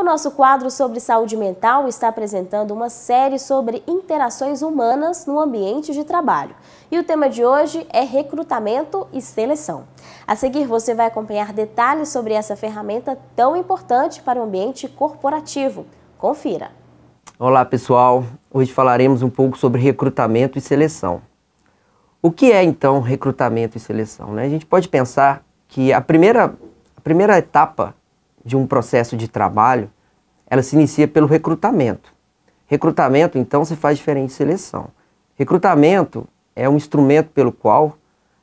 O nosso quadro sobre saúde mental está apresentando uma série sobre interações humanas no ambiente de trabalho. E o tema de hoje é recrutamento e seleção. A seguir, você vai acompanhar detalhes sobre essa ferramenta tão importante para o ambiente corporativo. Confira! Olá, pessoal! Hoje falaremos um pouco sobre recrutamento e seleção. O que é então recrutamento e seleção? Né? A gente pode pensar que a primeira, a primeira etapa de um processo de trabalho, ela se inicia pelo recrutamento. Recrutamento, então, se faz diferente de seleção. Recrutamento é um instrumento pelo qual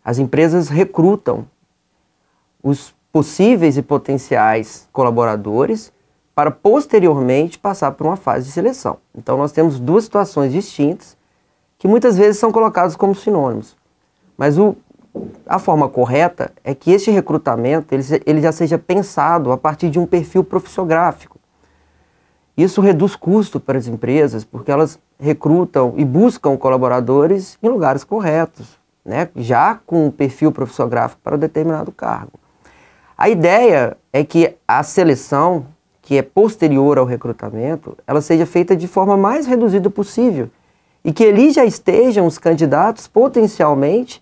as empresas recrutam os possíveis e potenciais colaboradores para posteriormente passar por uma fase de seleção. Então, nós temos duas situações distintas que muitas vezes são colocadas como sinônimos. Mas o a forma correta é que esse recrutamento ele, ele já seja pensado a partir de um perfil profissiográfico. Isso reduz custo para as empresas, porque elas recrutam e buscam colaboradores em lugares corretos, né? já com um perfil profissiográfico para um determinado cargo. A ideia é que a seleção, que é posterior ao recrutamento, ela seja feita de forma mais reduzida possível e que ali já estejam os candidatos potencialmente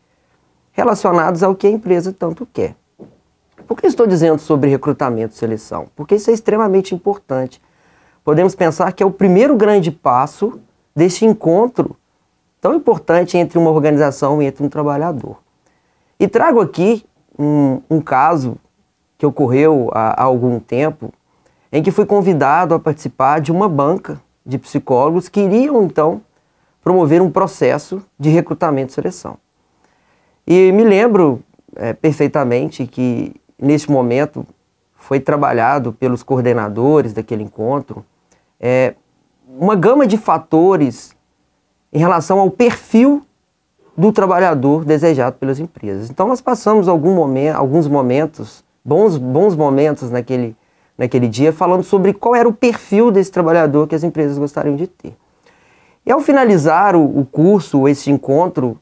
relacionados ao que a empresa tanto quer. Por que estou dizendo sobre recrutamento e seleção? Porque isso é extremamente importante. Podemos pensar que é o primeiro grande passo deste encontro tão importante entre uma organização e entre um trabalhador. E trago aqui um, um caso que ocorreu há, há algum tempo, em que fui convidado a participar de uma banca de psicólogos que iriam então promover um processo de recrutamento e seleção. E me lembro é, perfeitamente que, neste momento, foi trabalhado pelos coordenadores daquele encontro é, uma gama de fatores em relação ao perfil do trabalhador desejado pelas empresas. Então, nós passamos momento, alguns momentos, bons, bons momentos naquele, naquele dia, falando sobre qual era o perfil desse trabalhador que as empresas gostariam de ter. E ao finalizar o curso, esse encontro,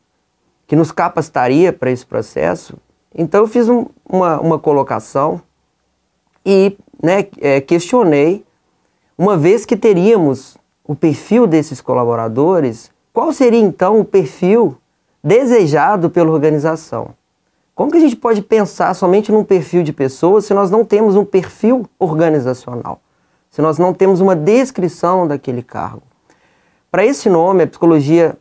que nos capacitaria para esse processo. Então eu fiz um, uma, uma colocação e né, é, questionei, uma vez que teríamos o perfil desses colaboradores, qual seria então o perfil desejado pela organização? Como que a gente pode pensar somente num perfil de pessoas se nós não temos um perfil organizacional? Se nós não temos uma descrição daquele cargo? Para esse nome, a psicologia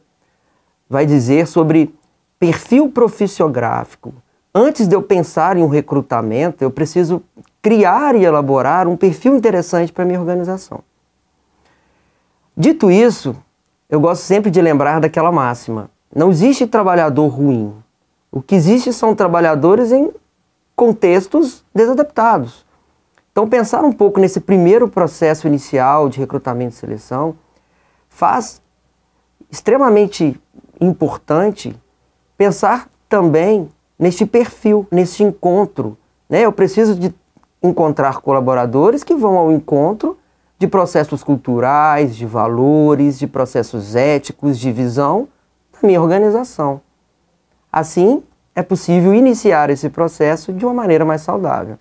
vai dizer sobre perfil proficiográfico, antes de eu pensar em um recrutamento, eu preciso criar e elaborar um perfil interessante para minha organização. Dito isso, eu gosto sempre de lembrar daquela máxima: não existe trabalhador ruim. O que existe são trabalhadores em contextos desadaptados. Então, pensar um pouco nesse primeiro processo inicial de recrutamento e seleção faz extremamente importante pensar também neste perfil, neste encontro. Né? Eu preciso de encontrar colaboradores que vão ao encontro de processos culturais, de valores, de processos éticos, de visão da minha organização. Assim, é possível iniciar esse processo de uma maneira mais saudável.